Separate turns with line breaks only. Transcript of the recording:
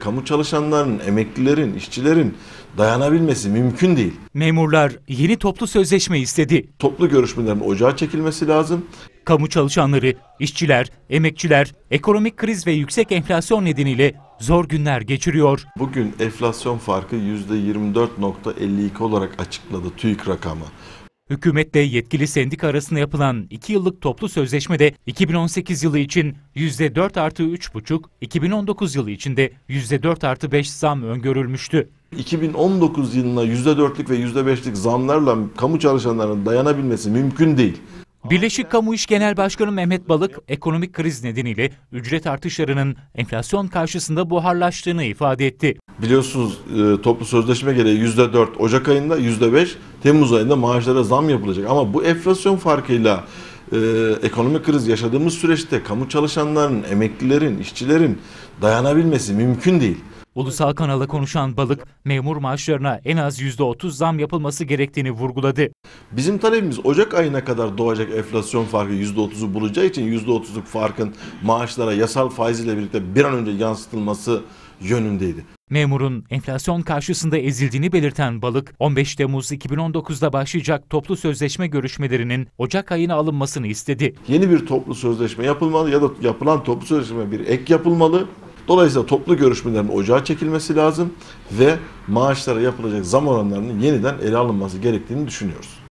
kamu çalışanların, emeklilerin, işçilerin dayanabilmesi mümkün
değil. Memurlar yeni toplu sözleşme istedi. Toplu görüşmelerin ocağa çekilmesi lazım. Kamu çalışanları, işçiler, emekçiler ekonomik kriz ve yüksek enflasyon nedeniyle zor günler geçiriyor.
Bugün enflasyon farkı %24.52 olarak açıkladı TÜİK rakamı.
Hükümetle yetkili sendika arasında yapılan 2 yıllık toplu sözleşmede 2018 yılı için %4 artı 3,5, 2019 yılı için de %4 artı 5 zam öngörülmüştü. 2019 yılına %4'lük
ve %5'lik zamlarla kamu çalışanlarının dayanabilmesi mümkün değil.
Birleşik Kamu İş Genel Başkanı Mehmet Balık, ekonomik kriz nedeniyle ücret artışlarının enflasyon karşısında buharlaştığını ifade etti
biliyorsunuz e, toplu sözleşme gereği %4 Ocak ayında, %5 Temmuz ayında maaşlara zam yapılacak. Ama bu enflasyon farkıyla e, ekonomik kriz yaşadığımız süreçte kamu çalışanların, emeklilerin, işçilerin dayanabilmesi mümkün değil.
Ulusal kanala konuşan Balık, memur maaşlarına en az %30 zam yapılması gerektiğini vurguladı.
Bizim talebimiz Ocak ayına kadar doğacak enflasyon farkı %30'u bulacağı için %30'luk farkın maaşlara yasal faiz ile birlikte bir an önce yansıtılması yönündeydi.
Memurun enflasyon karşısında ezildiğini belirten Balık, 15 Temmuz 2019'da başlayacak toplu sözleşme görüşmelerinin Ocak ayına alınmasını istedi.
Yeni bir toplu sözleşme yapılmalı ya da yapılan toplu sözleşme bir ek yapılmalı. Dolayısıyla toplu görüşmelerin ocağa çekilmesi lazım ve maaşlara yapılacak zam oranlarının yeniden ele alınması gerektiğini düşünüyoruz.